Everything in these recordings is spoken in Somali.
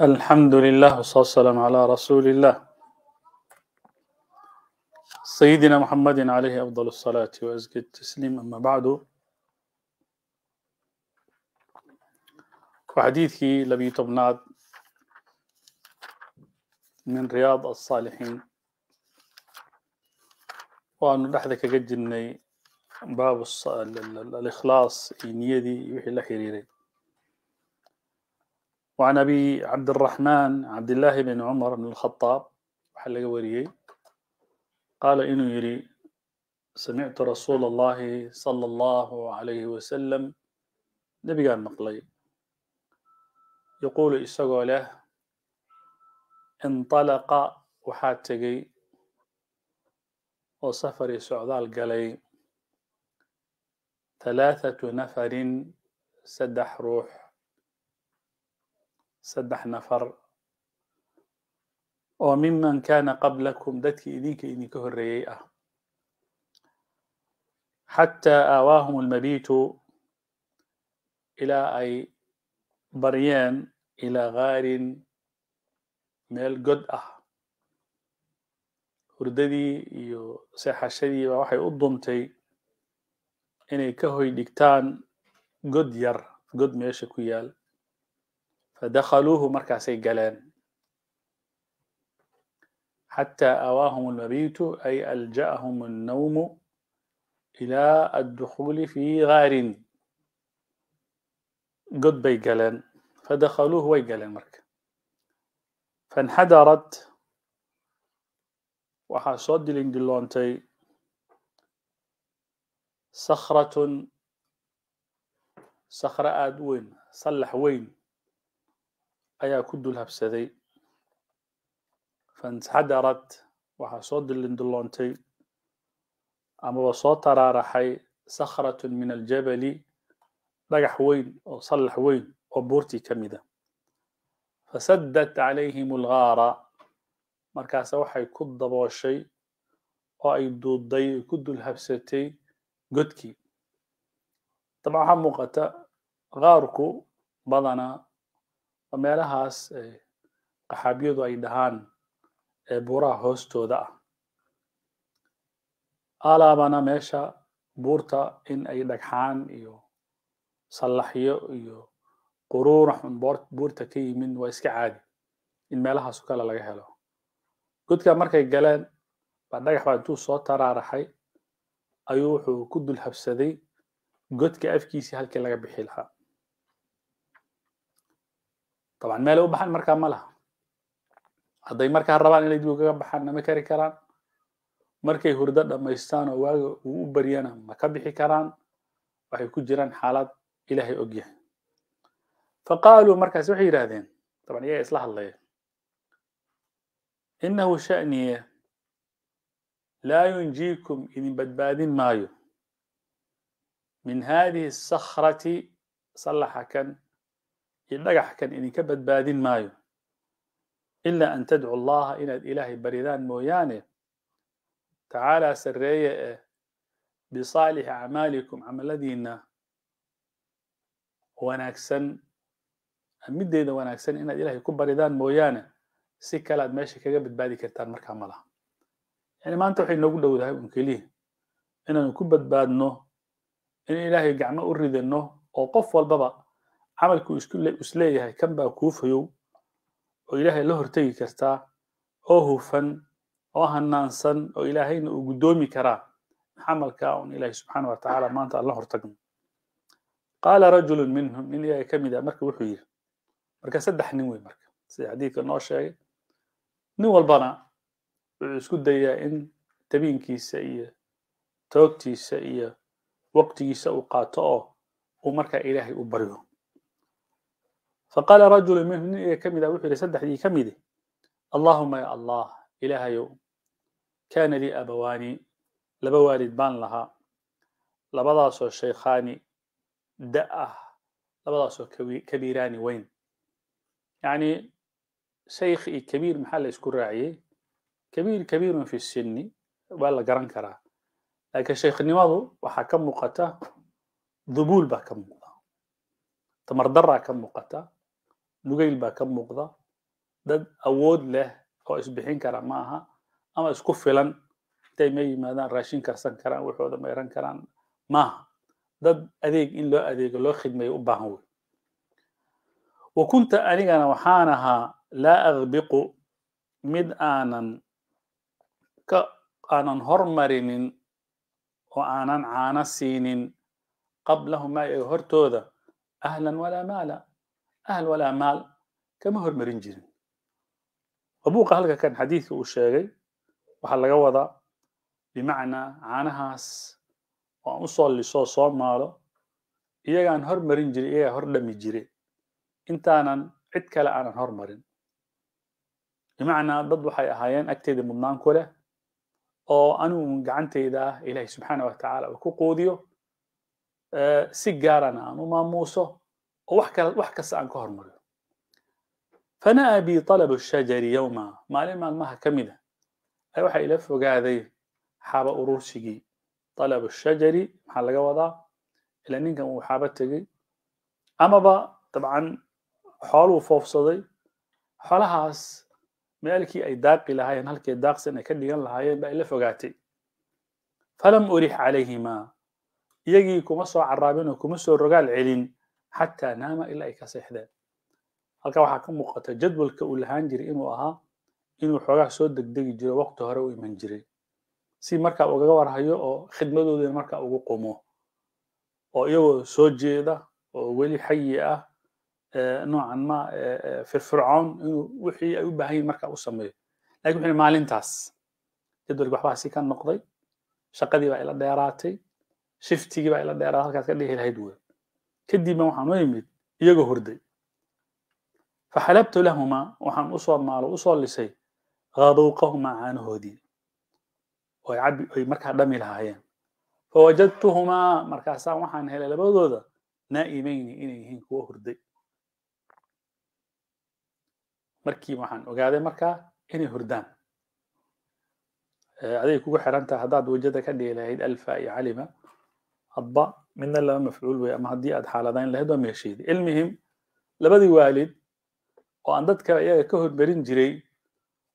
الحمد لله والصلاة والسلام على رسول الله سيدنا محمد عليه أفضل الصلاة وأزكى التسليم أما بعد وحديثي لبي طبناد من رياض الصالحين وأن لحظك جني باب الإخلاص إنيدي يوحي الله حريرين وعن أبي عبد الرحمن عبد الله بن عمر بن الخطاب وحلق وريه قال إنه يري سمعت رسول الله صلى الله عليه وسلم نبي قال مقلي يقول إساقو له انطلق وحاتقي وسفر سعدال قلي ثلاثة نفر سدح روح saddex nafar oo miman kana qablakum dadkii idinka idinka horeeyey ah xata aawaahum almabitu ilaa ay baryeen ilaa haarin meel god ah hurdadii iyo seexashadii baa waxay u duntay inay ka hoy dhigtaan god yar god meesha ku yaal fadakhaluuhu markaasay galeen xataa awaahum almabitu ay alja'ahum annawmu ilaa addukhuuli fi gaarin god bay galeen fadakhaluuhu way galeen marka fanxadarat waxaa soo dilin diloontay sakratun sakra aada u weyn sallax weyn ayaa ku dul habsaday faintaxadarat waxaa soo dillindilloontay amaba soo taraaraxay sakhratun min aljabali dhagax weyn oo sallax weyn oo buurtii ka mida fasaddat calayhim algaara markaase waxay ku dabooshay oo ay duudday ku dul habsatay godkii dabcan waxaa muuqata gaarku badanaa oo meelahaas eh, qaxaabiyadu ay dhahaan ee buuraha hoostooda ah alaabana meesha buurta in ay dhagxaan iyo sallaxyo iyo quruurax un buurta ka yimin waa iska caadi in meelahaaso kale laga helo godka markay galeen baa dhagax baa intuu soo taraaraxay ayuu wuxuu ku dul habsaday godka afkiisii halkii laga bixi lahaa taban meelay u baxaan markaa ma laha hadday markaa rabaan inay dib ugaga baxaan nama kari karaan markay hurdo dhammaystaan oo waaga uu u baryana ma ka bixi karaan waxay ku jiraan xaalad ilaahay og yahay faqaaluu markaas waxay yidhahdeen taban iyaga isla hadlaya innahu sha'niye laa yunjiikum idin badbaadin maayo min haadihi asakrati sallaxa kan iyo dhagaxkan idinka badbaadin maayo ilaa an tadcu allaha inaad ilaahay baridaan mooyaane tacaalaa sarreeye eh bisaalixi acmaalikum camaladiinna wanaagsan middeeda wanaagsan inaad ilaahay ku baridaan mooyaane si kale aad meesha kaga badbaadi kartaan markaa malaha yani maanta waxay noogu dhowdahay un keliya inaanu ku badbaadno in ilaahay gacmo u ridanno oo qof walbaba camalkuu leeyahay kan baa kuu fayow oo ilaahay la hortegi kartaa oo hufan oo hanaansan oo ilaahayna uu guddoomi karaa camalkaa un ilaahay subxaana wa tacaala maanta aan la hortagno qaala rajulu minhum nin iyaga ka mid a ah, marka wuxuu yidhi marka saddex nin wey marka sida xadiidka noo sheegay nin walbana wuxuu isku dayaa in tabiinkiisa iyo toogtiisa iyo waqtigiisa uu qaato oo uu markaa ilaahay u baryo فقال rajulu minhu nin iyaga ka mid ah wuxuu yihi saddexdii ka midi allahuma ya allah ilaahayow kana lii abawaani laba waalid baan lahaa labadaasoo shaykhaani da ah labadaasoo kabiiraani weyn yacni shaykh iyo kabiir maxaa la isku raaciyey kabiir kabiirun fi sinni waa la garan karaa laakiin shaykhnimadu waxaa ka muuqata dhubuul baa ka muuqda tamardaraa ka muuqata lugayl baa ka muuqda dad awood leh oo isbixin kara ma aha ama isku filan intay ma yimaadaan raashin karsan karaan waxooda mayran karaan maaha dad adeeg in loo adeego loo khidmeeyo u baahan wey wa kunta anigana waxaan ahaa laa akbiqu mid aanan ka aanan hormarinin oo aanan caano siinin qablahum ma hortooda ahlan walaa maala ahl walaa maal kama hormarin jirin abuuqa halka kan xadiidka uu sheegay waxaa laga wadaa bimacnaa caanahaas oo aan usoo lisoo soo maalo iyagaan hormarin jirin iyagaa hordhami jire intaanan cid kale aanan hormarin bimacnaa dad waxay ahaayeen agteyda mudnaan ku leh oo anigu gacantayda ah ilaahay subxaanah wa tacaala uu ku quudiyo si gaarana aan u maamuuso oo wax kale wax kasta aan ka hormaryo fana-a talabu shajari yowma maalin maalmaha ka mid a ay waxaa ila fogaaday xaba urursigii talabu shajari maxaa laga wadaa ila ninkan uu xaba tegey amaba dabcan xooluu foofsaday xoolahaas meelkii ay daaqi lahaayeen halkay daaqsan ay ka dhigan lahaayeen baa ila fogaatay falam urix calayhima iyagii kuma soo caraabin oo kuma soo rogaal celin xataa naama ilaa ay ka seexdeen halkaa waxaa ka muuqata jadwalka uu lahaan jiray inuu ahaa inuu xoogaa soo degdegi jiro waqti hore u iman jiray si markaa ugaga warhayo oo khidmadoodina markaa ugu qumo oo iyagoo soo jeeda oo weli xayi ah noocan ma firfircoon inuu wixii ay u baahan yihin markaa u sameeyo lakin wuxuu maalintaas jadwalki waxbaa si ka noqday shaqadii baa ila dheeraatay shiftigii baa ila dheeraatay halkaas ka dhihi lahayd wey kadibna waxaan u imid iyagoo horday faxalabtu lahumaa waxaan usoo maalo usoo lisay haduuqahumaa caanahoodii ay markaa dhami lahaayeen fawajadtuhumaa markaasaan waxaan helay labadooda naa'imayni inay yihiin kuwo horday markii waxaan ogaaday markaa inay hurdaan aday kugu xiran tahay haddaad wajada ka dhigi lahayd alfa iyo calima hadba midna laba mafcuul wey ama haddii aad xaaladayn lahayd waa mehesheedi ilmihim labadii waalid oo aan dadka iyaga ka hormarin jiray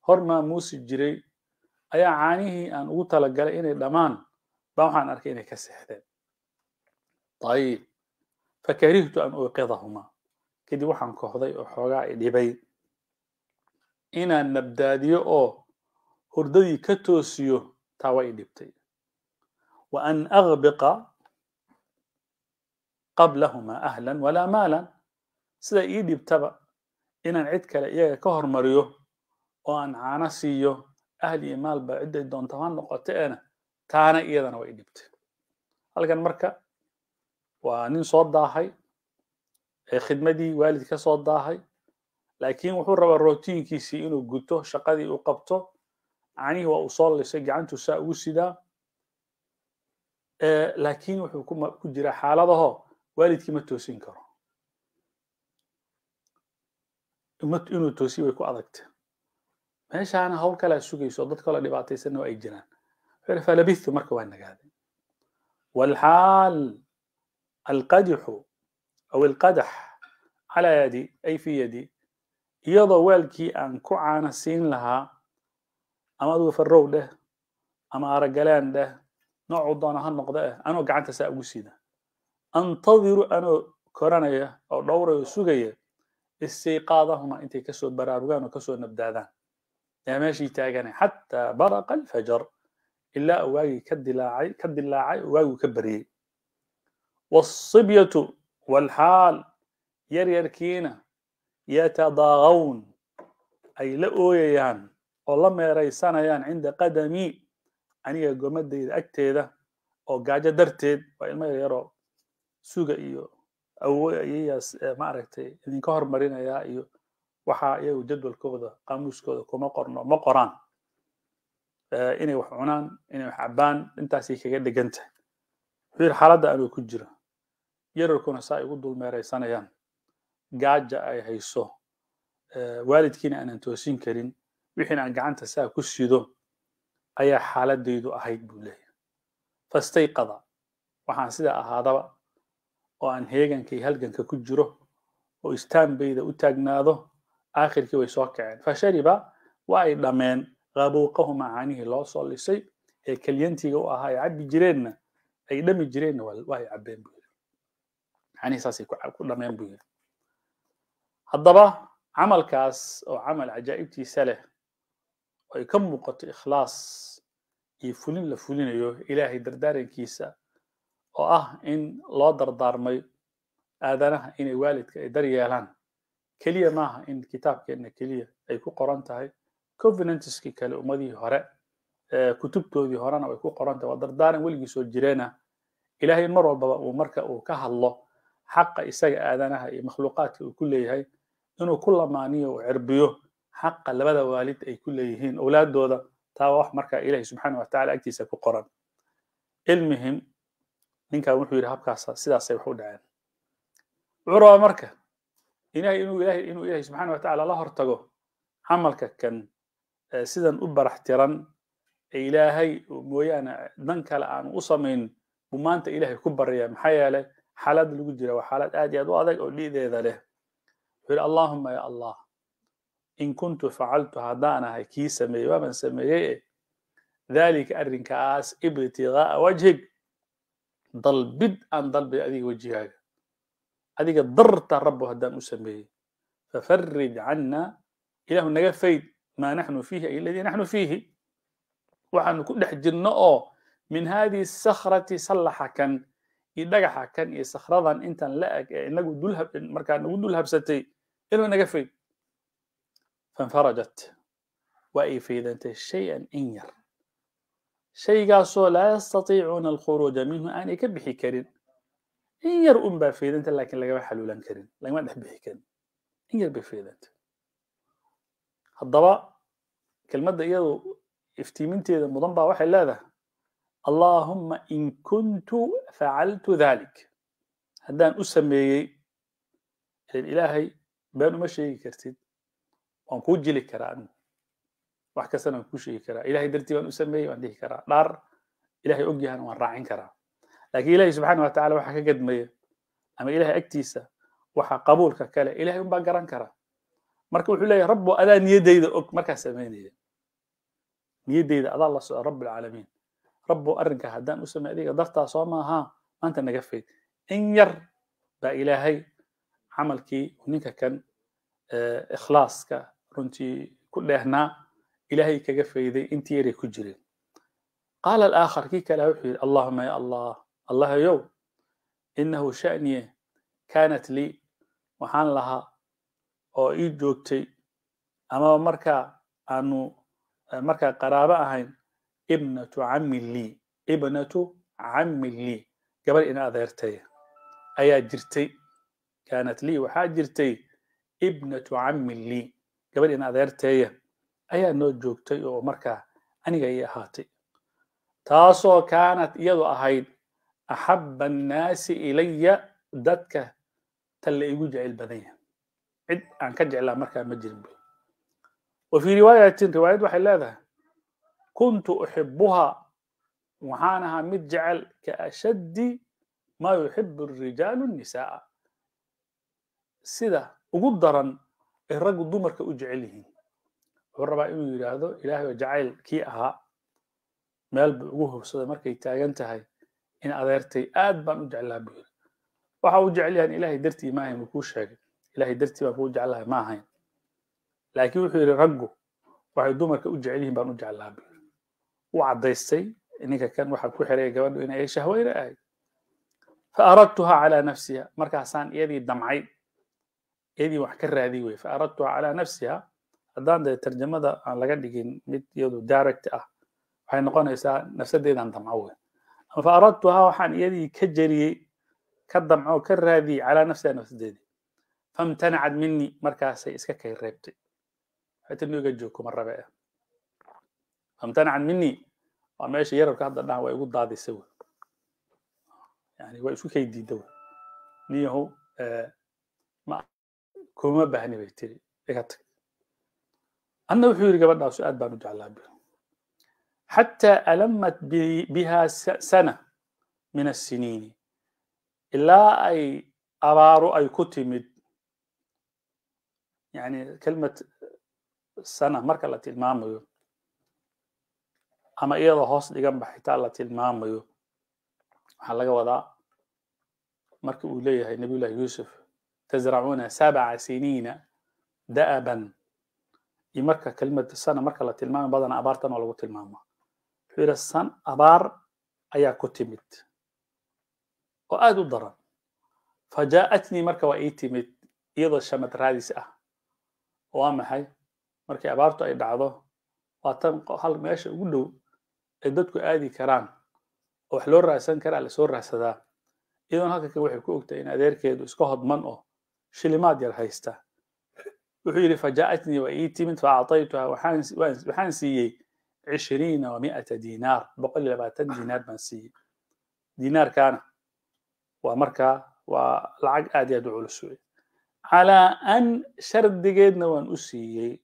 hor maamuusi jiray ayaa caanihii aan ugu talagalay inay dhammaan baa waxaan arkay inay ka seexdeen ayib fakarihtu an uuqidahumaa kadib waxaan kohday oo xoogaa i dhibay inaan nabdaadiyo oo hurdadii ka toosiyo taa waa i dhibtay wa an aqbiqa qablahuma ahlan walaa maalan sida ii dhibtaba inaan cid kale iyaga ka hormariyo oo aan caano siiyo ahal iyo maalba ciday doonta ha noqoto eena taana iyadana waa dhibtay halkan marka waa nin soo daahay khidmadii waalid ka soo daahay laakiin wuxuu rabaa rotiinkiisii inuu guto shaqadii uu qabto canihii waa uu soo lisay gacantu saa ugu sidaa laakiin wuxuu ku jiraa xaaladaho waalidkii ma toosin karo inuu toosiy way ku adagta meeshaana hawl kalaa sugayso dad kaloo dhibaataysanoo ay jiraan wuxuu falabithu marka waa nagaaday walxaal alqadixu aw alqadax calaa yadi ay fi yadi iyadoo weelkii aan ku caana siin lahaa ama adugu farrow dheh ama aragalaan dheh noocuu doona ha noqda eh anoo gacanta saa ugu siida antadiru anoo koranaya oo dhowrayo sugaya istiiqaadahuma intay kasoo baraarugaan oo kasoo nabdaadaan yaa meeshii taagana xataa baraqa alfajar ilaa waagii ka dilaacay ka dilaacay waagii ka bariyey wasibyatu walxaal yarkiina yatadaaqawn ay la ooyayaan oo la meeraysanayaan cinda qadamii aniga gomadayda agteeda oo gaajo darteed waa ilmo yaryaroo suga iyo awood ayayaas maaragtay idinka hormarinayaa iyo waxaa iyagu jadwalkooda qaamuuskooda kuma qorno ma qoraan inay wax cunaan inay wax cabbaan intaasay kaga dhegan tahay wuxuu xaaladda anuu ku jira yararkuna saa igu dulmeeraysanayaan gaaja ay hayso waalidkiina aanan toosin karin wixiin aan gacanta saa ku sido ayaa xaaladaydu ahayd buu leeyahay fastayqada waxaan sidaa ahaadaba oo aan heeganka iyo halganka ku jiro oo istaanbayda u taagnaado aakhirkii way soo kaceen fashariba wa ay dhameen qabuuqahu macaanihii loo soo lisay ee kelyantiga u ahaa ay cabbi jireenna ay dhami jireenna waa ay cabbeen buu yidhi macnihii saasay ku dhameen buu yidhi haddaba camalkaas oo camal cajaa'ibtiisa leh oo ay ka muuqato ikhlaas iyo fulin la fulinayo ilaahay dardaarankiisa oo ah in loo dardaarmay aadanaha inay waalidka ay daryeelaan keliya maaha in kitaabkeenna keliya ay ku qoran tahay covenantiski kale ummadihii hore kutubtoodii horena way ku qoran tahay waa dardaaran weligii soo jireena ilaahay mar walbaba uu marka uu ka hadlo xaqa isaga aadanaha iyo makhluuqaadka uu ku leeyahay inuu ku lamaaniyo uu cirbiyo xaqa labada waalid ay ku leeyihiin owlaadooda taa wax marka ilaahay subxaana watacaala agtiisa ku qoran ilmihim ninkan wuxuu yidhi habkaasa sidaasay wax u dhaceen wuxuu marka ilahay inuu ilah inuu ilahay subxaana watacaala la hortago camalka kan sidan u barax tiran ee ilaahay mooyaane dan kale aan u samayn buu maanta ilaahay ku baryaa maxaa yeelay xaaladda lagu jira waa xaalad aad iyo aad u adag oo dhiideeda leh wuxuu yidhi allahuma ya allah in kuntu facaltu haddaan ahay kii sameeyey waaban sameeyey e dhalika arrinkaas ibtigaa wajhig dalbid aan dalbi adiga wejigaaga adiga darta rabo haddaan u sameeyey fafarid cana ilahu naga fayd maa naxnu fiihi ay aladii naxnu fiihi waxaanu ku dhex jirno oo min hadihi sakrati sallaxa kan iyo dhagaxa kan iyo sakhradan intan la eg ee inagu dul markaa nagu dul habsatay ilahu naga fayd fanfarajat waa ay faydantay shay-an in yar shaygaasoo laa yastatiicuuna alkhuruuja minhu aanay ka bixi karin in yar un baa faydanta lakin lagama xaluulan karin lagama dhex bixi karin in yar bay faydanta haddaba kelmadda iyadu iftiiminteeda mudan baa waxay leedahay allaahumma in kuntu facaltu dhalik haddaan u sameeyey ilan ilaahay baan uma sheegi kartid waan kuu jili karaa anigu wax kastana waan kuu sheegi karaa ilahay dartii baan u sameeyey waan dhihi karaa dhaar ilahay og waan raacin karaa laakiin ilahay subxaana watacala waxa ka gadmaya ama ilahay agtiisa waxa qabuulka kale ilahay unbaa garan karaa marka wuxuu leeyahay rabbo adaa niyaddayda og markaa samaynaya niyaddayda adaa la soco rabbilcaalamiin rabbo arrinka haddaan u samey adiga dartaa soo maaha maanta naga fayd in yar baa ilaahay camalkii ninka kan eh, ikhlaaska runtii ku dheehnaa ilaahay kaga fayday intii yaray ku jireen qaala alaakhar kii kale wuxuu yidhi allahuma ya allah allahayow innahu sha'niye kanat lii waxaan lahaa oo ii joogtay amaba markaa aanu markaa qaraabo ahayn ibnatu cammi lii ibnatu cammi lii gabar ina adeertay ayaa jirtay kanat lii waxaa jirtay ibnatu cammi lii gabar ina adeerteeya ayaa noo joogtay oo markaa aniga ay ahaatay taasoo kaanad iyadu ahayd axaba annaasi ilaya dadka tan la igu jecel badanya cid aan ka jeclaa markaa ma jirin buy wa fii riwaayatin riwaayad waxay leedahay kuntu uxibuha waxaan ahaa mid jecel ka ashaddi maa yuxibu rijaalu nisaa sida ugu daran ay raggu dumarka u jecel yihiin wuxuu rabaa inuu yidhaahdo ilaahay oo jacaylkii ahaa meel buu ugu hubsaday markay taagan tahay in adeertay aad baan u jeclaa buu yidhi waxa uu jecel yahay ilaahay dartii maahayn buu kuu sheegay ilaahay dartii baan kuu jeclahay ma laakiin wuxuu yidhi raggu waxay dumarka u jecel yihiin baan u jeclaa buu yidhi u caddaystay ninka kan waxa ku xiraya gabadhu in ay shahweyra ahay فأردتها على نفسها مركزان يدي دمعي يدي وحكر هذه فأردتها على نفسها haddaan dee tarjamada aan laga dhigin mid iyadu direct ah waxay noqonaysaa nafsadeedaan damco wey ama fa waxaan iyadii ka jeriyey ka damco ka raadiyey calaa nafsiha nafsadeedii famtanacad mini markaasay iska kay reebtay waxay joog kuma rabe ah famtanacad mini waa meesha yararka hadda dhaha waa igu daadisa wey yani waa isku kay diida wey niyahu kuma bahni bay tiri iga tag adna wuxuu yidhi gabadhaas aad baan u jeclaa bir xataa alamat biha sana min asiniini ilaa ay abaaro ay ku timid yani kelmad sana marka la tilmaamayo ama iyada hoos ba xitaa la tilmaamayo waxaa laga wadaa marka uu leeyahay nabiyullahi yuusuf tazracuna sabca siniina da'aban iyo marka kelimada sana marka la tilmaamay badanaa abaartan oo lagu tilmaamaa wuxuu yidhi san abaar ayaa ku timid oo aad u daran fajaa'atnii marka waa ii timid iyadoo shamad raadis ah waa maxay markii abaartu ay dhacdo waa tan hal meesha ugu dhow ay dadku aadi karaan oo wax loo raadsan karaa lasoo raadsadaa iyadoon halka waxay ku ogtahay in adeerkeedu iska hodman oo shilimaad yar haysta wuxuu yidhi fajaatnii waa ii timid faacطaytuha waxaan siiyey cishriina wamiata dinaar boqol iyo labaatan dinaar baan siiyey dinaarkaana waa markaa waa lacag aad iyo aad u culus wey calaa an shardigeedna waan u siiyey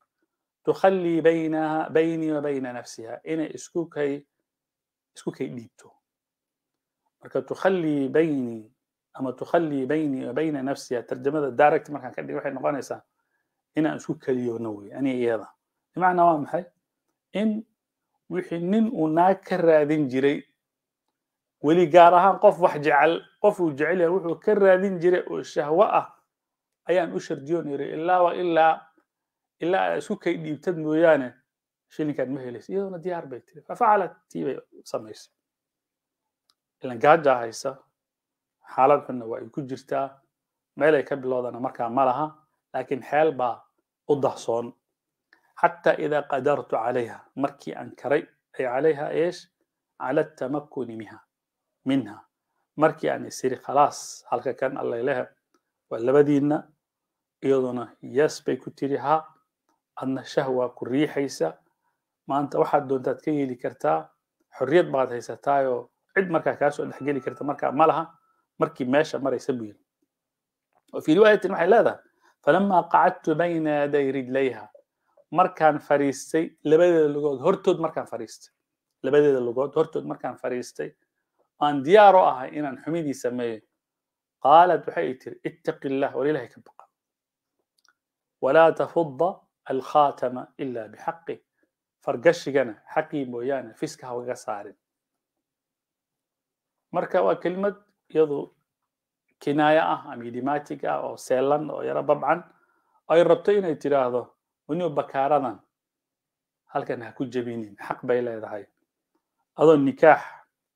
tukhallii baynaha baynii wa bayna nafsiha inay isku kay isku kay dhiibto marka tukhallii baynii ama tukhallii baynii wa bayna nafsiha tarjamada direct markaan ka dhigo waxay noqonaysaa inaan isku keliyoona wey ani iyada bimacnaa waa maxay in wixii nin uu naag ka raadin jiray weli gaar ahaan qof wax jecel qof uu jecel yahay wuxuu ka raadin jiray oo shahwo ah ayaan u shardiyoon yiri ilaa ilaa ilaa aad isku kay dhiibtad mooyaane shilinkaad ma helaysa iyaduna diyaar bay tiri fafacalat tii bay samaysay ilan gaajaa haysa xaalad xunna waa ay ku jirtaa meel ka bilowdana markaa ma laha laakiin xeel baa u dahsoon xataa idaa qadartu calayha markii aan karay ay calayha eesh cala atamakuni miha minha markii aan isiri khalaas halka kan allalehe waa labadiinna iyaduna yes bay ku tiri haa adna shahwa ku riixaysa maanta waxaad doontaad ka yeeli kartaa xorriyad baad haysataayoo cid markaa kaasoo dhexgeli karta markaa ma laha markii meesha maraysa buu yiri wa fii riwaayatin waxay leedahay falamaa qacadtu bayna yaday rijlayha markaan fariistay labadeeda lugood hortood markaan fariistay labadeeda lugood hortood markaan fariistay aan diyaar u ahay inaan xumidii sameeyo qaalad waxay tiri ittaqi illah war ilahay ka baqa walaa tafudda alkhaatama ila bixaqi fargashigana xaqii mooyaane fiska hawgaga saarin marka waa kelimad iyadu kinaaya ah ama idimaatig ah oo seelan oo yaro babcan ay rabto inay tidhaahdo uniyo bakaaradan halkan ha ku jebinin xaq bay leedahay adoo nikaax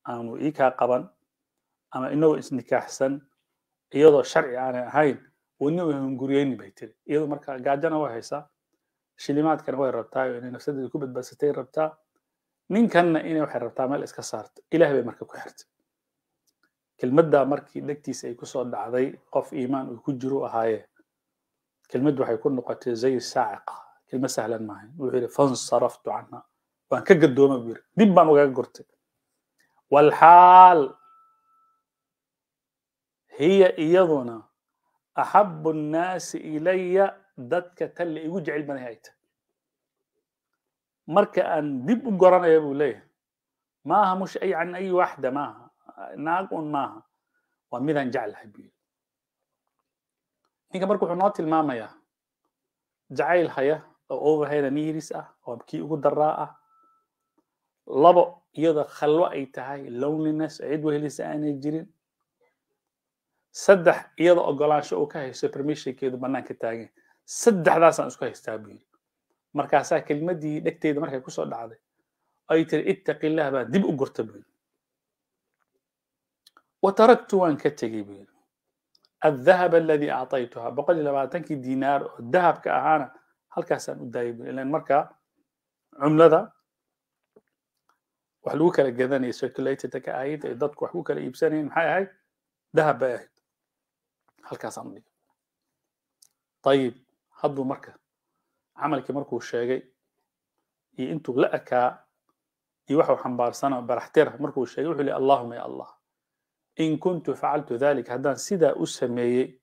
aanu iikaa qaban ama inagoo isnikaaxsan iyadoo sharci aanay ahayn uniyo hunguriyeynin bay tiri iyadoo marka gaajana way haysaa shilimaadkana way rabtaa inay nafsadeeda ku badbaadsatay rabtaa ninkanna inay waxay rabtaa meel iska saarto ilaah bay marka ku xirtay kelmaddaa markii dhegtiisa ay kusoo dhacday qof iimaan uu ku jiru ahaaye kelmad waxay ku noqotay zay saaciqa kelmad sahlan maahayn wuxuu yidhi fansaraftu canha waan ka gadooma buu yidhi dib baan ugaga gortay walxaal hiya iyaduna axabu nnaasi ilaya dadka talle igu jecel badanay ay tahay marka aan dib u goranaya buu leeyahay maaha mush ay can ay waaxda maaha naag un maaha waa midaan jeclahay buu yidhi ninka marka wuxuu noo tilmaamayaa jacayl haya oo overhead and iris ah oo kii ugu daraa ah labo iyadoo khalwo ay tahay loneliness cid wehelisa aanay jirin saddex iyadoo ogolaansho uu ka haysto permissionkeedu bannaanka taagan saddexdaasaan isku haystaa buu yidhi markaasaa kelimadii dhegteeda markay kusoo dhacday ay tiri ittaqi illah baan dib u gurta buu yidhi wtaraktu waan ka tegey buu yidhi aلdahab aladii acطaytuha boqol iyo labaatankii dinaar oo dahabka ahaana halkaasaan u daayay buu ilan markaa cumlada wax lagu kala gadanayay circulatedka ahayd ee dadku wax ku kala iibsanayeen maxay ahayd dahab bay ahayd halkaasaan u dhigay ayib hadduu marka camalkii markuu sheegay iyo intuu la ekaa iyo waxuu xambaarsanoo baraxtira markuu sheegay wuxuu lehy allahuma ya allah in kuntu facaltu dhalik haddaan sidaa u sameeyey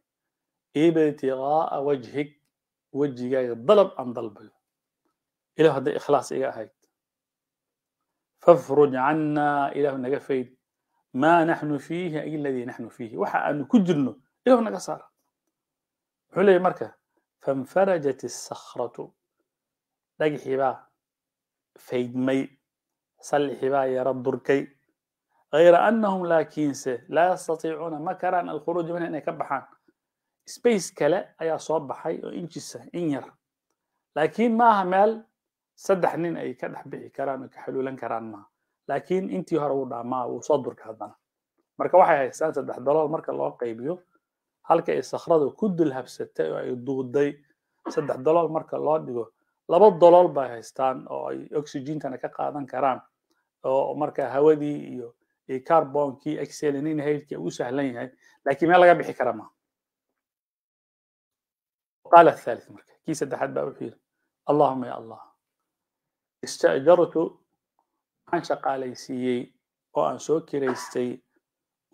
ibtiqaa'a wajhig wejigaaga dalab aan dalbayo ilahu hadday ikhlaas iga ahayd fafruj cannaa ilahu naga fayd maa naxnu fiihi iladii naxnu fiihi waxa aanu ku jirno ilahu naga saara wuxuu leeyahy marka fanfarajat isakhratu dhagxibaa faydmay sallixibaa yara durkay ayra anahum laakiinse laa yastatiicuuna ma karaan alkhuruuja minha inay ka baxaan space kale ayaa soo baxay oo injisa in yar laakiin maaha meel saddex nin ay ka dhex bixi karaan oo ka xaluulan karaan maaha laakiin intii hore wuu dhaamaa wuu soo durka haddana marka waxay haystaan saddex dalool marka loo qaybiyo halka ay sakhrada ku dulhabsatay oo ay duuday saddex dalool marka loo dhigo laba dalool bay haystaan oo ay oxygentana ka qaadan karaan oo marka hawadii iyo carbonkii exelininahaydkii uu sahlan yahay laakiin meel laga bixi kara maaha qaal athalith marka kii saddexaad baa wuxuu yidhi allahuma ya allah istajartu waxaan shaqaalaysiiyey oo aan soo kiraystay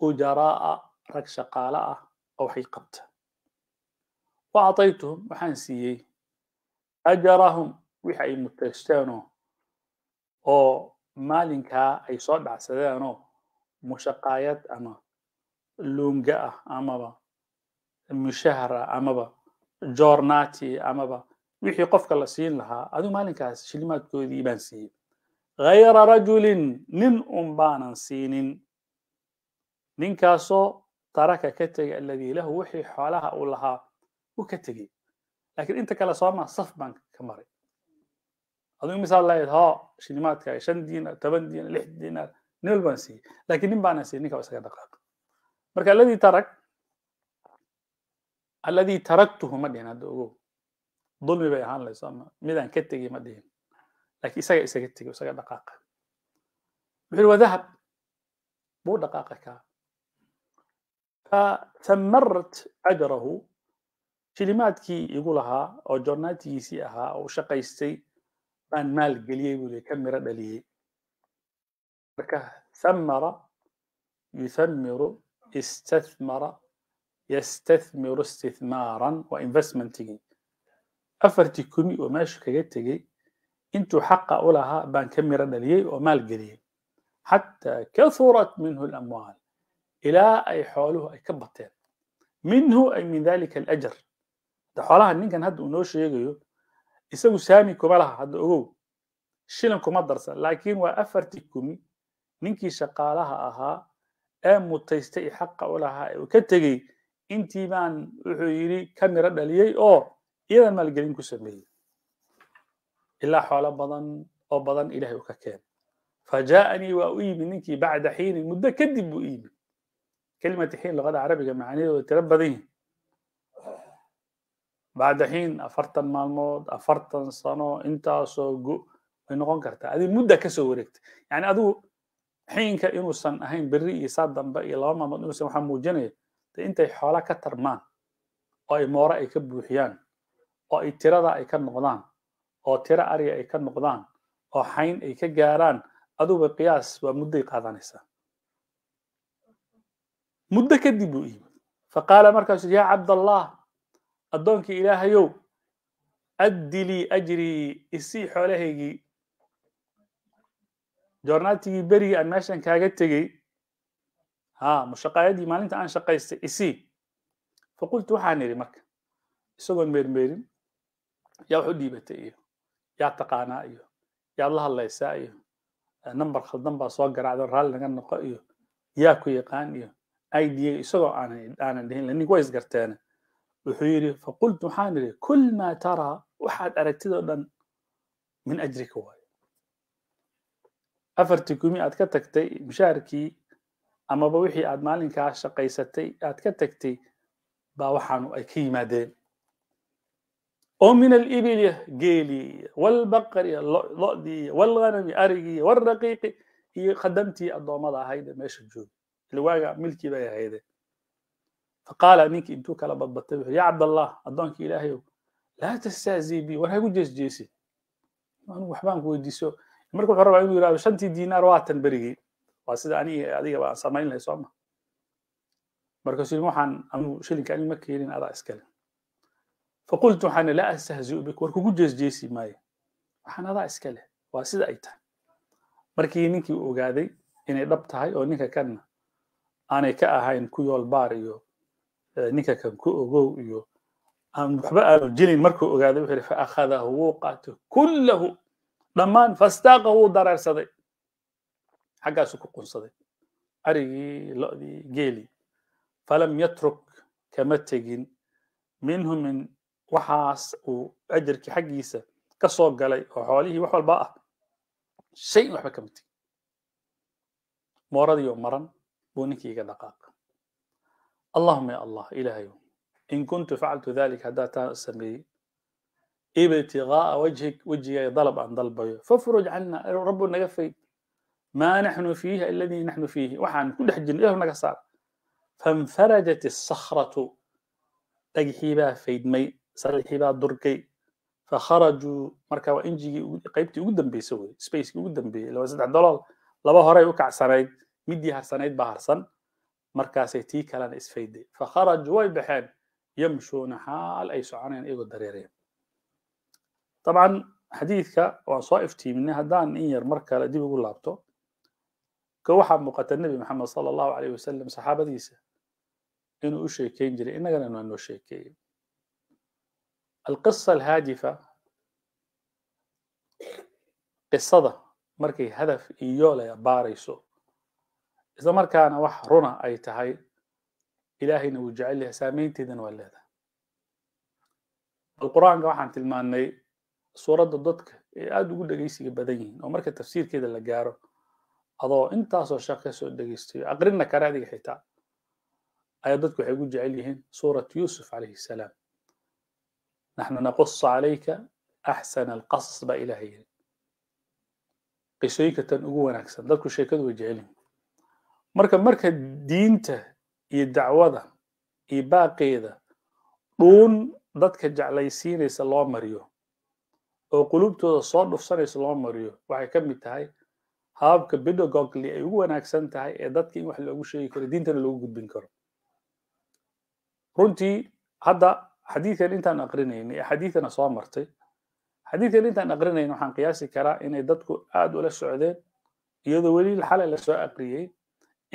ujaraa'a rag shaqaale ah oo waxay qabta wa actaytuhum waxaan siiyey ajarahum wixi ay muteysteenoo oo maalinkaa ay soo dhacsadeenoo mushaqaayad ama lunga ah amaba mushahara amaba jornati amaba wixii qofka la siin lahaa adigu maalinkaas shilimaadkoodii baan siiyey hayra rajulin nin un baanan siinin ninkaasoo taraka ka tegay aladii lahu wixii xoolaha uu lahaa u ka tegey lakiin inta kale sooma saf baan ka maray adigu imisaad lahayd ho shilimaadka shan dinar toban dinar lix dinar neel baan siiyey lakin nin baana siiyey ninka isaga dhaqaaqo marka alladii tarak alladii taraktuhu ma dhihin hadda ogow dulmi bay ahaan layso ama midaan ka tegey ma dhihin lakin isaga isaga tegey isaga dhaqaaqa wuxuu yihi waa buu dhaqaaqa kaa fatamart ajrahu shilimaadkii igu lahaa oo jornaatigiisii ahaa oo u shaqaystay baan maal geliyey buu leey ka miro dhaliyey ثمر يثمر استثمر yastathmiru istithmaaran waa investmentigii afartii kuni oo meesha kaga tegey intuu xaqa u lahaa baan ka miro dhaliyey oo maal geliyey xataa kahurat minhu lamwaal ilaa ay xooluhu ay ka bateen minhu ay min dalika alajar hadda xoolaha ninkan hadda uu noo sheegayo isagu saami kuma laha hadda ogow shilin kuma darsan laakiin waa afartii ninkii shaqaalaha ahaa ee mutaystay i xaqa u lahaa ee uu ka tegey intii baan wuxuu yidhi ka miro dhaliyey oo iyadan maalgelin ku sameeyey ilaa xoolo badan oo badan ilahay uu ka keen fajaa'anii waa u yimid ninkii bacda xiinin muddo kadib buu u yimid kelimati xiin luqada carabiga macnaheedu tiro badan yihin bacda xiin afartan maalmood afartan sano intaasoo go way noqon kartaa adigu mudda kasoo wareegta yani adigu xiinka inuusan ahayn beri iyo saa dambe iyo laba maalmood inuusan waxaa muujinaya de intay xoola ka tarmaan oo ay moore ay ka buuxiyaan oo ay tirada ay ka noqdaan oo tiro ariya ay ka noqdaan oo xayn ay ka gaaraan aduba qiyaas waa mudday qaadanaysaa muddo kadib buu yimid faqaala markaasu yaa cabdallah addoonkii ilaahayow addi lii ajrii isii xoolahaygii jornaltigii berigii aan meeshan kaaga tegey ha mushaqaayadii maalinta aan shaqaystay isii faqultu waxaan idhi marka isagoon meermeerin yaa wax u dhiibatay iyo yaa taqaanaa iyo yaad la hadlaysaa iyo eh, number khaldan baa soo garaacda raalli naga noqo iyo yaa ku yaqaan iyo idea isagoo aanan dhihin ninka waa isgarteene wuxuu yidhi faqultu waxaan idhi kul maa taraa waxaad aragtid dhan min ajrika waay afartii gumi aad ka tagtay mushaharkii amaba wixii aad maalinkaa shaqaysatay aad ka tagtay baa waxaanu ay ka yimaadeen oo min alibili geelii walbaqari lodii walghanami arigii walraqiiqi iyo khadamtii addoommada ahayde meesha joogi ilwaaga milkii bay ahayde faqaala ninkii intuu kala badbatay wuxuu ya cabdallah addoonkii ilaahayow laa tastahzii bi war hagu jeesjeesi anigu waxbaan ku weydiiso marka wuxuu rabaa inuu yirahdo shantii dinaar waa tan berigii waa sida ani adigaba aan samayn lahay sooma markaasuu yidhi waxaan anigu shilinka ani ma keenin adaa iskale faqultu waxaan laa astahziu bik war kugu jeesjeesi maayo waxaan adaa iskale waa sida ay tahay markii ninkii ogaaday inay dhab tahay oo ninka kanna aanay ka ahayn ku yool iyo eh, ninka kan ku ogow iyo aan waxba aanu jelin markuu ogaaday wuxuu yidhi fa akhadahu wuu qaato kullahu dhammaan fastaaqa wuu dareersaday xaggaasuu ku qunsaday arigii lodii geeli falam yatruk kama tegin minhu min waxaas uu ajarkii xaggiisa ka soo galay oo xoolihii wax walbaa ah shayin waxba kama tegin mooradiioo maran buu ninkii iga dhaqaaqa allahuma ya allah ilaahayow in kuntu facaltu dalika haddaa taa sameeyey ibtigaaa wajhig wejigaaga dalab aan dalbayo fafruj cana rabu naga fayd maa naxnu fiihi aladii naxnu fiihi waxaan ku dhex jirno ilahu naga saar fanfarajat isakratu dhagxii baa faydmay sarxii baa durkay fakharajuu marka waa injigii qaybtii ugu dambeysa wey spacekii ugu dambeeyey laba saddex dolool laba horey u kacsanayd midii harsanayd baa harsan markaasay tii kalena isfayday fakharajuu way baxeen yamshuuna xaal ay soconeen iyagoo dareereen dabcan xadiidka waan soo iftiiminay haddaan in yar mar kale dib ugu laabto ka waxaa muuqata nebi maxamed sala allahu aleyh wasalam saxaabadiisa inuu u sheekeyn jiray innagana waa noo sheekeeyey alqisa alhaadifa qisada markay hadaf iyo yoolay baarayso isla markaana wax runa ay tahay ilaahayna wuu jecel yahay saameynteedana waa leedahay alqur-aanka waxaan tilmaannay suuradda dadka ee aada ugu dhegeysiga badan yihiin oo marka tafsiirkeeda la gaaro adoo intaasoo sheekh ka soo dhegeystayo aqrina kare adiga xitaa ayaa dadku waxay ugu jecel yihiin suurat yuusuf calayhi salaam naxnu naqusu calayka axsana alqasas baa ilaha yidhi qisooyinka tan ugu wanaagsan dadku sheekadu way jecel yihiin marka marka diinta iyo dacwada iyo baaqeeda dhuun dadka jeclaysiinaysa loo mariyo oo qulubtooda soo dhufsanaysa loo mariyo waxay ka mid tahay hababka bedagogli ay ugu wanaagsan tahay ee dadka in wax loogu sheegi karo diintana loogu gudbin karo runtii hadda xadiidkan intaan aqrinaynay ee xadiidkana soo martay xadiidkan intaan aqrinayn waxaan qiyaasi karaa inay dadku aad ula socdeen iyadoo weli xalay lasoo aqriyey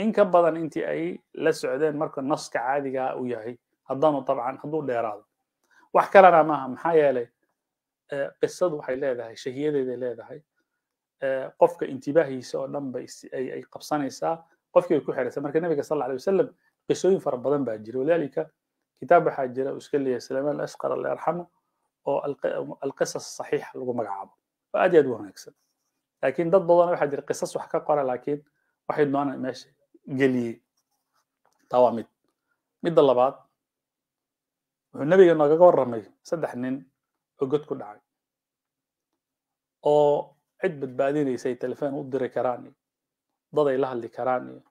in ka badan intii ay la socdeen marka naska caadigaa ah uu yahay haddaanu dabcan hadduu dheeraado wax kalena maaha maxaa yeelay Eh, qisadu waxay leedahay shahiyadeeday leedahay eh, qofka intibaahiisa oo dhan bay ay qabsanaysaa qofkii bay ku xiraysa marka nabiga sal alay wasalam qisooyin fara badan baa jira walidaalika kitaab waxaa jira uu iska leeyahay suleymaan alashqar alla yarxamu oo alqisas saxiixa lagu magacaabo oo aad iyo aad u wanaagsan laakiin dad badan waxaa jira qisas wax ka qora laakiin waxay doonaan meesha geliyey taa waa mid midda labaad wuxuu nabiga noogaga warramay saddex nin oo god ku dhacay oo cid badbaadinaysay telefon u diri karaaniyo iyo daday la hadli karaaniyo iyo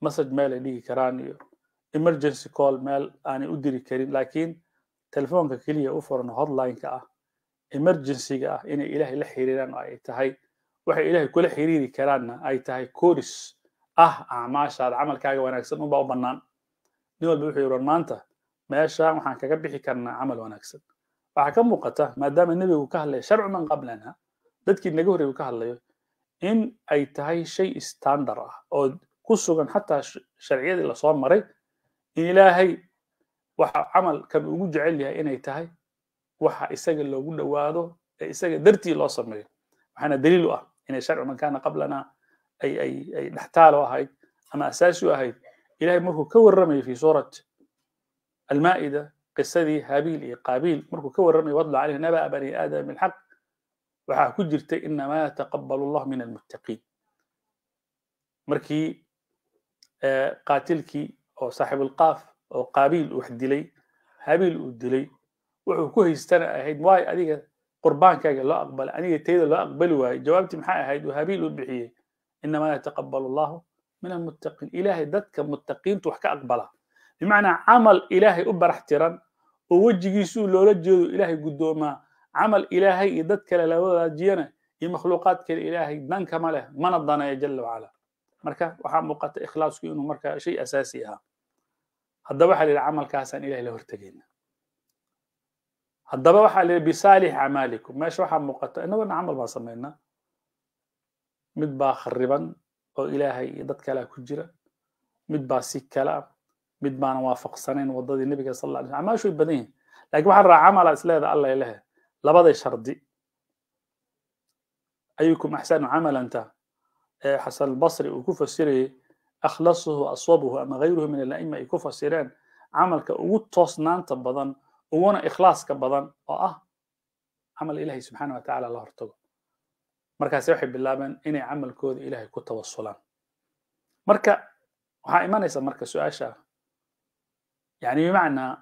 message meel ay dhigi karaan emergency call meel aanay u diri karin laakiin telefoonka keliya u furan hotline-ka ah emergency-ga ah inay ilaahay la xiriiraan oo ay tahay waxay ilaahay kula xiriiri karaanna ay tahay koris ah acmaashaada camalkaaga wanaagsan unbaa u bannaan nin walba wuxuu yihi maanta meesha waxaan kaga bixi karnaa camal wanaagsan waxaa ka muuqata maadaama nebigu ka hadlaya sharcu man qablana dadkii naga horreeyu ka hadlayo in ay tahay shay standard ah oo ku sugan xataa sharciyadii lasoo maray in ilaahay waxa camal kan ugu jecel yahay inay tahay waxa isaga loogu dhowaado ee isaga dartii loo sameeyo waxaana daliil u ah inay sharci man kaana qablana ay ay ay dhextaalo ahayd ama asaasi u ahayd ilahay markuu ka warramayo fi suurat almaa'ida qisadii habiil iyo qaabiil markuu ka warramayo wadla calayhi nabaa bani aadam bilxaq waxaa ku jirta inama yataqabal allah min almuttaqiin markii eh, qaatilkii oo saaxiibulqaaf oo qaabiil wax dilay habiil uu dilay wuxuu ku haystana ahayd waayo adiga qurbaankaaga loo aqbala aniga tayda loo aqbali waayo jawaabtii maxay ahayd uu habiil u bixiyey inamaa yataqabal llahu min almuttaqiin ilaahay dadka muttaqiintu wax ka aqbala bimacnaa camal ilaahay u barax tiran oo wejigiisuu loola jeedo ilaahay guddoomaa camal ilaahay iyo dad kale la wadaajiyana iyo makhluuqaad kale ilaahay dankama leh mana daneeyo jala wacala marka waxaa muuqata ikhlaasku inuu marka shay asaasi ahaa haddaba waxaa lihi camalkaasaan ilahay la hortegayna haddaba waxaa lihi bisaalix amaalikum meesha waxaa muuqata innagona camal baan samaynaa mid baa khariban oo ilaahay iyo dad kalea ku jira mid baa si kala mid baana waafaqsanayn waddadii nebiga sal alla alay slm acmaashu way badan yihin lakin waxaan raa camala isleeda alla lehe labada shardi ayukum axsanu camalanta ee xasan albasri uu ku fasirayay akhlasuhu aswabuhu ama gayruhu min ala'ima ay ku fasireen camalka ugu toosnaanta badan uguna ikhlaaska badan oo ah camal ilahay subxaana wa tacala la hortago markaasi waxay bilaabeen inay camalkooda ilahay ku tawasulaan marka waxaa imanaysa marka su-aasha yani bimacnaa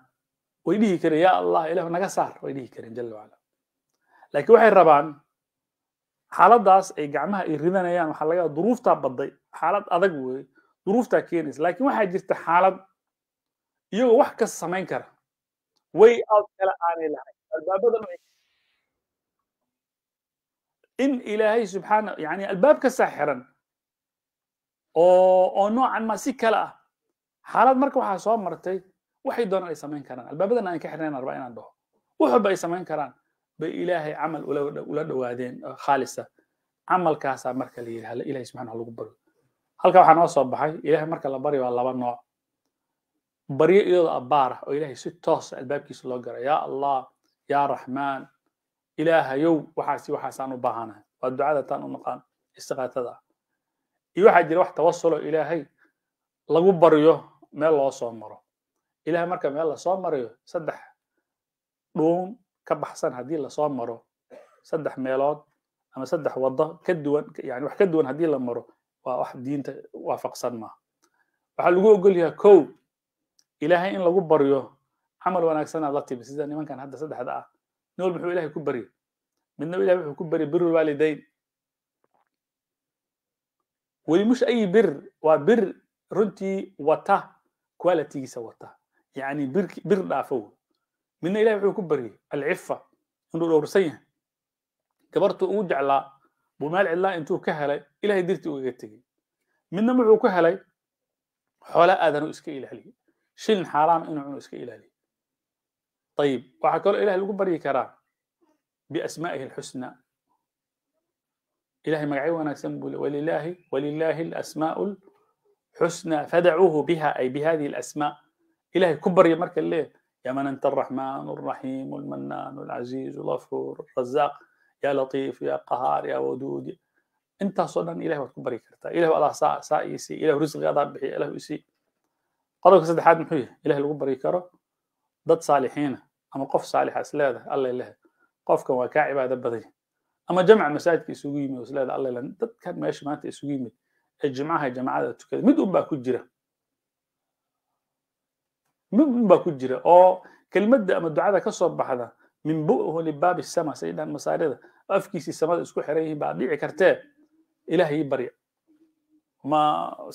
way dhihi kareen ya allah ilahu naga saar way dhihi kareen jala wacala lakiin waxay rabaan xaaladdaas ay gacmaha ay ridanayaan waxaa laga duruuftaa badday xaalad adag wey duruuftaa keenaysa lakiin waxaa jirta xaalad iyagoo wax ka samayn kara way out kale aanay lahayn albaabadan in ilaahay subxaana yani albaab ka xiran oo oo noocan ma si kale ah xaalad marka waxaa soo martay waxay doonaan ay samayn karaan albaabadan aan ka xirnayn arba inaan dhaho wax ay samayn karaan bay ilaahay camal ula dhawaadeen ah, khaalisa camalkaasa marka la yidhi ilahay subxaanahu lagu baryo halka waxaa noo soo baxay ilahay marka la baryo waa laba nooc baryo iyadoo abbaar ah oo ilahay si toosa ah albaabkiisa loo garo yaa allah yaa raxmaan ilaahayow waxaasi waxaasaan u baahanahay waa ducada taan u naqaan istiqaatada iyo waxaa jira wax tawasuloo ilaahay lagu baryo meel loo soo maro ilahay marka meel lasoo maryo saddex dhuun ka baxsan haddii lasoo maro saddex meelood ama saddex waddo ka duwan yani wax ka duwan haddii la maro waa wax diinta waafaqsan maaha waxaa lagu ogol yahay kow ilaahay in lagu baryo camal wanaagsanaad la timi sida nimankan hadda saddexda ah nool muxuu ilahay ku barya midna ilahay wuxuu ku barya birul waalidayn weli mush ayi bir waa bir runtii wata qualitygiisa wata yani bir bir dhaafow midna ilahi wuxuu ku baryey alcifa inuu dhowrsan yahay gabartuu ugu jeclaa buu meel intuu ka helay ilahay dirtii uu tegey midna wuxuu ku helay xoole aadanu iska ilaaliyey shilin xaaraam inuu cunu iska ilaaliyey ayib waxaa kaloo ilahay lagu baryi karaa biasmaa'ihi alxusna ilahay magacyo wanaagsan buu le walilaahi walilaahi alasmaa'u alxusna fadacuuhu biha ay bihadihi alasmaa ilahay ku barya marka leeh يا من أنت الرحمن الرحيم المنان العزيز الغفور الرزاق يا لطيف يا قهار يا ودود intaasoo dhan ilahi waad ku bari kartaa ilahu adaa saa saa ii sii ilahu risqiga adaa bixiya ilahu isii qodobka saddexaad muxuu yahay ilahi lagu bari karo dad saalixiina ama qof saalixa isleedahay alla ilahe qofkan waa kaa cibaado badan yahay ama jamca masaajidka isugu yimid oo isleedahay alla ilahe dadkan meesha maanta isugu yimid ee jimcaha jamacada tukada min baa ku jira oo kelmadda ama ducada ka soo baxda min bu'hu libaabi sama say dhahan masaarida afkiisii samada isku xiran yihiin baa dhici kartee ilaahay barya ma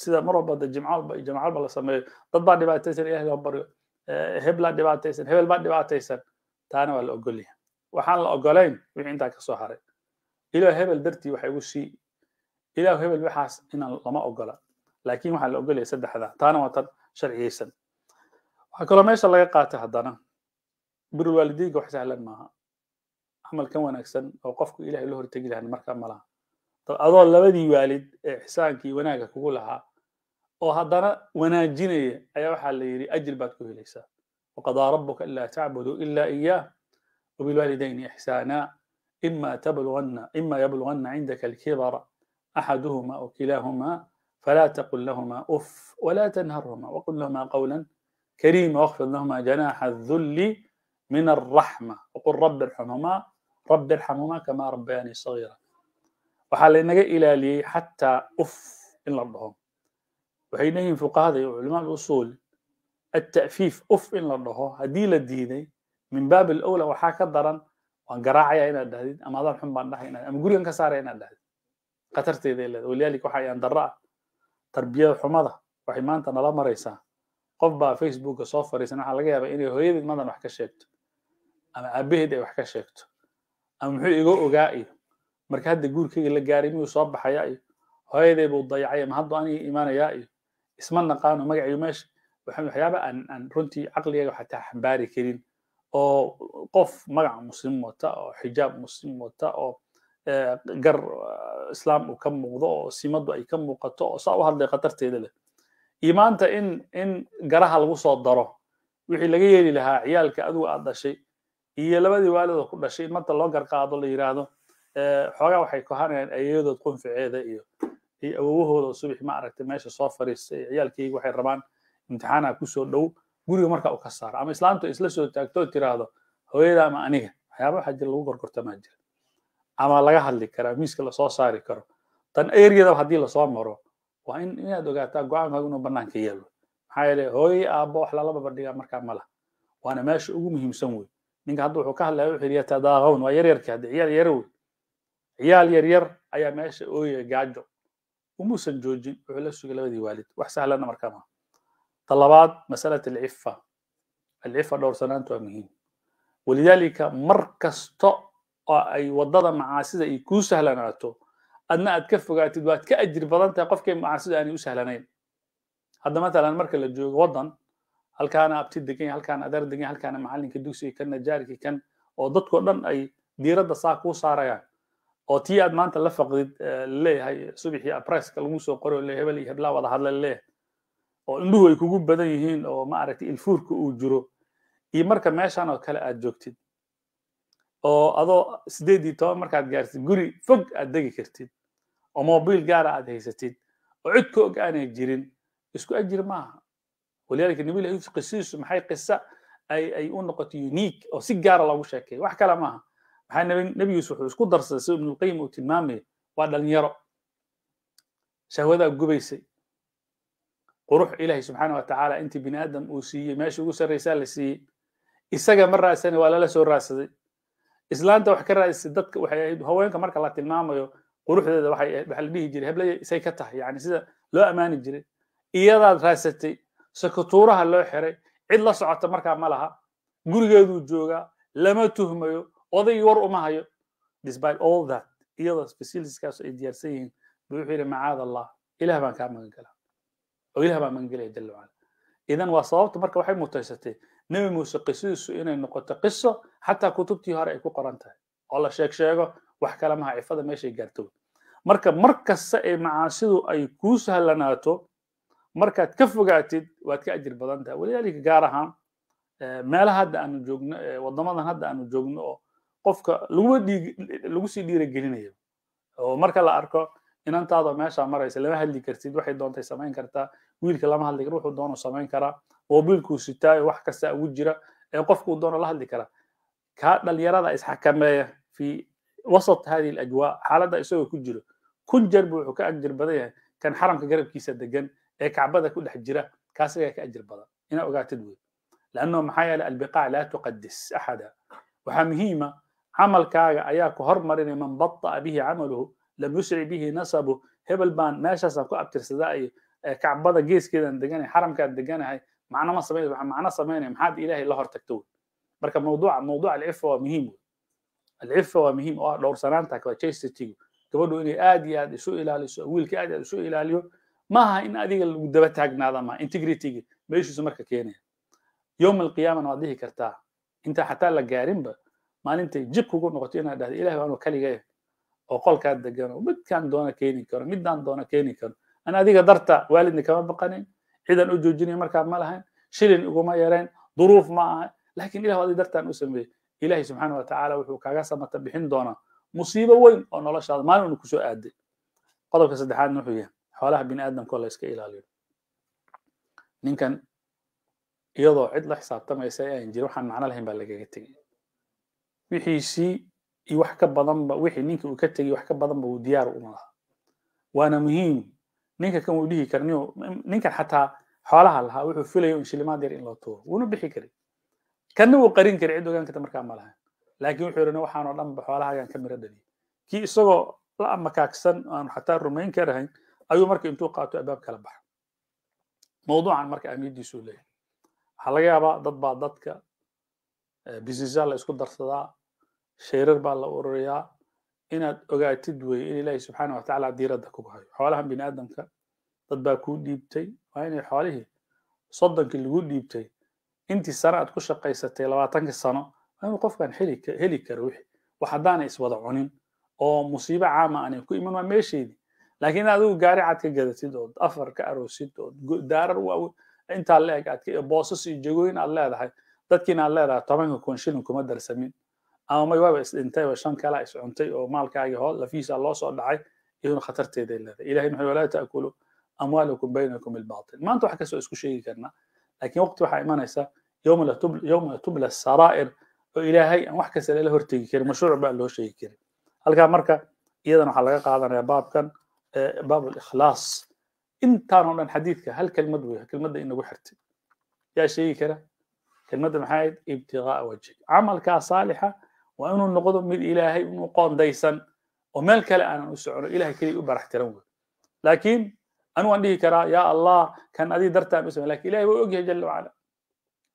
sida mar walba jimca walba jamaca walba la sameeyo dad baa dhibaataysan ilahay loo baryo eh, heblaa dhibaataysan hebel baa dhibaataysan taana waa la ogol waxaan la ogolayn wixii intaa ka haray ilaah hebel dartii waxa igu sii ilaah hebel waxaas inaan lama ogola laakiin waxaa la ogolaya saddexdaa taana waa tan sharciyaysan waxaa kaloo meesha laga qaatay haddana birul waalidiinka wax sahlan maaha camal kan wanaagsan oo qofku ilahay la hortegi lahan marka ma laha adoo labadii waalid ee ixsaankii wanaagga kugu lahaa oo haddana wanaajinaya ayaa waxaa la yidhi ajir baad ku helaysaa waqadaa rabuka anlaa tacbuduu ila iyaah وبالوالدين إحسانا إما تبلغن إما يبلغن عندك الكبر أحدهما أو كلاهما فلا تقل لهما أف ولا تنهرهما وقل لهما قولا كريم واخفض لهما جناح الذل من الرحمة وقل رب ارحمهما رب ارحمهما كما ربياني صغيرا waxaa laynaga ilaaliyey xataa uf in la dhaho waxay leeyihiin fuqahada iyo culamaa alusuul atta'fiif uf in la dhaho haddii la diiday min baab alawla waxaa ka daran waan garaacaya inaad dhahdid ama adaan xun baan dhahay inaad ama gurigan ka saaraya inaad dhahdid khatarteeday leedahay walidaalika waxa yaan qof baa facebooka soo fariisan waxaa laga yaabaa inay hooyadeed madan wax ka sheegto ama aabaheed ay wax ka sheegto ama muxuu iga ogaa iyo marka hadda guurkayga la gaaray miyuu soo baxayaa iyo hooyaday buu dayacay ama hadda aniga imaanayaa iyo isma naqaano magaciyo meesha waxyaaba aan aan runtii caqligayga xataa xambaari karin oo qof magac muslim wata oo xijaab muslim wata oo eh, gar ah, islaam uu ka muuqdo oo simadu ay ka muuqato oo saa u hadlay khatarteeda leh imaanta in in garaha lagu soo daro wixii laga yeeli lahaa ciyaalka adugu aad dhashay iyo labadii waalidoo ku dhashay manta loo garqaado la yidhaahdo xoogaa waxay kohanayaan ayayadood qunficeeda iyo iyo awowahooda subax ma aragtay meesha soo fadhiistay ciyaalkayga waxay rabaan imtixaanaha kusoo dhow guriga markaa u ka saara ama islaamtu isla soo taagto tiraahdo hooyada ama aniga waxyaaba waxaa jira lagu gorgortamaa jira ama laga hadli karaa miiska lasoo saari karo tan eryadaba haddii lasoo maro waa in inaad ogaataa go-aankaaga inuu bannaanka yeelo maxaa yeele hooyey aabba wax lalaba bandhigaa markaa ma lah waana meesha ugu muhiimsan wey ninka hadda wuxuu ka hadlaya wuxuu yidhi yatadaaqawn waa yaryarkii hadde ciyaal yar wey ciyaal yaryar ayaa meesha ooyaya gaajo umuusan joojin wuxuu la sugay labadii waalid wax sahlana markaa talabaad masalat alcifa alcifa dhowrsanaanta waa muhiim walidaalika mar kasta oo ay waddada macaasida ay kuu sahlanaato adna aad ka fogaatid waad ka ajir badan tahay qofkay macaasida aanay u sahlanayn hadda matalan marka la joogo waddan halkaana abti degan halkaana adeer degan halkaana macallinkii dugsiga kan najaarkii kan oo dadkoo dhan ay diiradda saa kuu saarayaan oo tii aad maanta la faqdid leeyahay subaxii abreska lagu soo qoray oo le hebel iyo heblaa wada hadla leeyahay oo indhuhu ay kugu badan yihiin oo maaragtay ilfuurka uu jiro iyo marka meeshan oo kale aad joogtid oo adoo siddeed iyo toban markaad gaartid guri fog aad degi kartid oo mobil gaara aad haysatid oo cid ka og aanay jirin isku ajir maaha walidaalika nabil ayuuf qisiisu maxay qisa ay ay u noqotay unique oo si gaara ah loogu sheekeeyo wax kale maaha maxaa nebigiis wuxuu isku darsaday sida ibnulqayim uu tilmaamaya waa dhalinyaro shahwadaa gubaysay qurux ilaahay subxaana wa tacaala intii bini aadam uu siiyey meesha ugu sarraysaa la siiyey isaga ma raadsanay waa lala soo raadsaday islaanta wax ka raadisay dadka waxay ahayd haweenka marka la tilmaamayo quruxdeeda waaa la dhihi jiray heblaya ka tahay yani sida loo ammaani jiray iyadaad raasatay sakutuuraha loo xiray cid la socota markaa ma laha gurigeeduu joogaa lama tuhmayo odaygii war uma hayo iyadoo facilitieskaas ay diyaarsan yihiin bu wuxuu yidhi macaad allah ilah baan kaa magan oo ilah baan magan jala wacala idan waa sababta marka waxay mutaysatay nebi muuse qisadiisu inay noqoto qiso xataa kutubtii hore ay ku qoran tahay oo la sheeg wax kale maha cifada meeshay gaarto marka mar kasta ee macaasidu ay kuu sahlanaato markaad ka fogaatid waad ka ajir badan tahay walidaalika gaar ahaan eh, meelaha hadda aanu joogno eh, waddamadan hadda aanu joogno oo qofka laguma dhiig lagu sii dhiiragelinayo oo marka la arko inantaadoo meesha maraysa lama hadli kartid waxay doontay samayn kartaa wiilka lama hadli karo wuxuu doono samayn karaa moobilkuu sitaayo eh, wax kasta ugu jira ee qofkuu doono la hadli karaa kaa dhalinyarada isxakameeya fi wasat hadi ajwa xaaladda isagoo ku jiro kunjar buu wuxuu ka ajir badan yahay kan xaramka garabkiisa degan ee kacbada ku dhex jira kaasigaa ka ajir badan inaa ogaatid wey lanno maxaa yeele albiqaac laa tuqadis axada waxaa muhiima camalkaaga ayaa ku hormarinay man baطa'a bihi camaluhu lam yusric bihi nasabu hebel baan meeshaasaan ku abtirsadaa iyo kacbada geeskeedaan deganahay xaramkaan deganahay macno ma samayn macno samaynaya maxaad ilaahay la hortagta wey marka mawduuca mawduuca alcifa waa muhiim oo ah dhowrsanaanta capacitygu gabadhu inay aad iyo aad isu ilaaliso wiilka aad aad isu ilaaliyo maaha in adiga lagu daba taagnaada ma integrityga meeshiisu marka keenaya yowm alqiyaamana waad dhihi kartaa intaa xataa la gaarinba maalintay jib kugu noqoto inaad dhahda ilahi waanu kaliga oo qolkaa degan midkaan doona keeni karo midaan doona keeni karo an adiga darta waalidna kama baqanin cidan u joojinaya markaa ma lahayn shilin iguma yarayn duruuf ma aha lakin ilah adi dartaan u sameeyey ilaahay subxaana wa tacaala wuxuu kaaga samata bixin doonaa musiibo weyn oo noloshaada maalin inu kusoo aaday qodobka saddexaadna wuxuu yahay xoolaha bini aadamkoo la iska ilaaliyo ninkan iyadoo cid la xisaabtamaysa e aan jiri waxaan macno lahayn baa lagaga tegay wixiisii iyo wax ka badanba wixii ninka uu ka tegay wax ka badanba uu diyaar uma laha waana muhiim ninka kan uu dhihi karniyo ninkan xataa xoolaha lahaa wuxuu filayo in shilimaad yar in loo tuuro wuuna bixi karay kana wuu qarin kara cid ogaankarta markaa ma lahan laakiin wuxuu yidhi waxaan dhanba xoolahaagaan ka miro dhaliyay kii isagoo la amakaagsan aanu xataa rumayn karahayn ayuu marka intuu qaato albaab kala baxa mawduucan marka ahmiyaddiisuu leeyahay waxaa laga yaabaa dad baa dadka eh, businessaa la isku darsadaa shayrar baa la ururiyaa inaad ogaatid weeye in ilaahi subxaana watacaala diiradda kugu hayo xoolahan bini aadamka dad baa kuu dhiibtay waa inay xoolihii soddonkii lagu dhiibtay intii sano aad ku shaqaysatay labaatankii sano inuu qofkan heli karo wixi wax haddaanay iswada cunin oo musiibo caama aanay ku iman waa meesheedii laakiin inaad adigu gaari cad ka gadatid ood afar ka aroosid ood daarar intaa la aad boosas iyo jagooyin aad leedahay dadkiina aad leedahay tobanka kun shilin kuma darsamin ama may waaba isdhintay oo shan kala is oo maalkaagi hoo lafiisa loo soo dhacay iyaduna khatarteeday leedahay ilahay wuxuu walaa taakulu amwaalakum baynakum bilbaatil maanta wax kastoo isku sheegi karnaa laakiin waqti waxaa imanaysa yoma tubla asaraa'ir oo ilaahay aan wax kasta lala hortegi karin mashruuc baan loo sheegi karin halkaa marka iyadana waxaa laga qaadanaya baabkan baab alikhlaas intaanoo dhan xadiidka hal kelmad wey kelmadda inagu xirtay yaa sheegi kara kelmadda maxay ahayd ibtiqaa'a wajhi camalkaa saalixa waa inuu noqdo mid ilaahay inuu qoondaysan oo meel kale aanan u socono ilahay keliya u baraxtiran wey laakiin anigu waan dhihi karaa yaa allah kan adii dartaan u samey lakin ilahay waa ogyahay jala wacala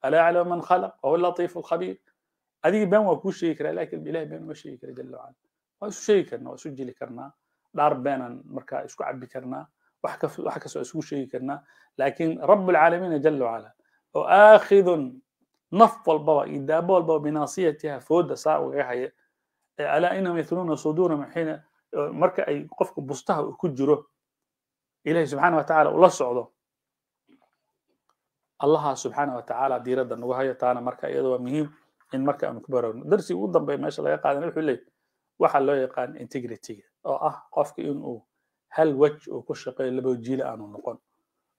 ألا يعلم من خلق وهو اللطيف الخبير adiga been waa kuu sheegi karaa laakiin ilahay been uma sheegi kara jalla wacala waa isu sheegi karnaa waa isu jeli karnaa dhaar beenan markaa isku cabbi karnaa wax ka wax kastoo isugu sheegi karnaa laakiin rabbulcaalamiina jalla wacala oo aakhidun naf walbaba iyo daabo walbaba binaasiyatiha fooda saa ugaga haya alaa inahum yatluuna suduurahum xiina marka ay qofka bustaha uu ku jiro ilahay subxaana wa tacaala ula socdo allaha subxaana watacaala diiradda nagu hayo taana marka iyada waa muhiim in marka aanu ku barowno darsi ugu dambey meesha laga qaadana wuxuu leeyay waxaa loo yaqaan integrityga oo ah qofka inuu hal wej uu ku shaqeeyo laba jiila aanu noqon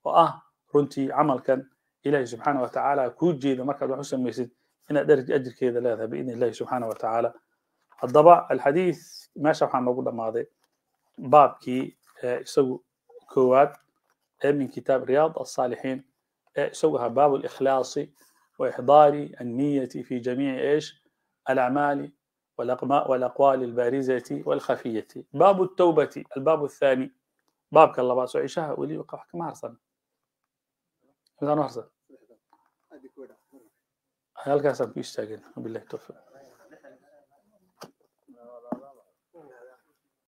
oo ah runtii camalkan ilaahay subxaana watacaala kuu jeeda markaad wax u samaysid inaad ajirkeeda leedahay biidni illahi subxaana watacaala haddaba alxadiid meesha waxaa noogu dhammaaday baabkii isagu koowaad ee min kitaab riyaad asaalixiin سوها باب الإخلاص وإحضار النية في جميع إيش الأعمال والأقوال البارزة والخفية باب التوبة الباب الثاني باب كالله باس عيشها ولي وقع ما أرسل هذا هرصن هل كاسم كيش بالله التوفيق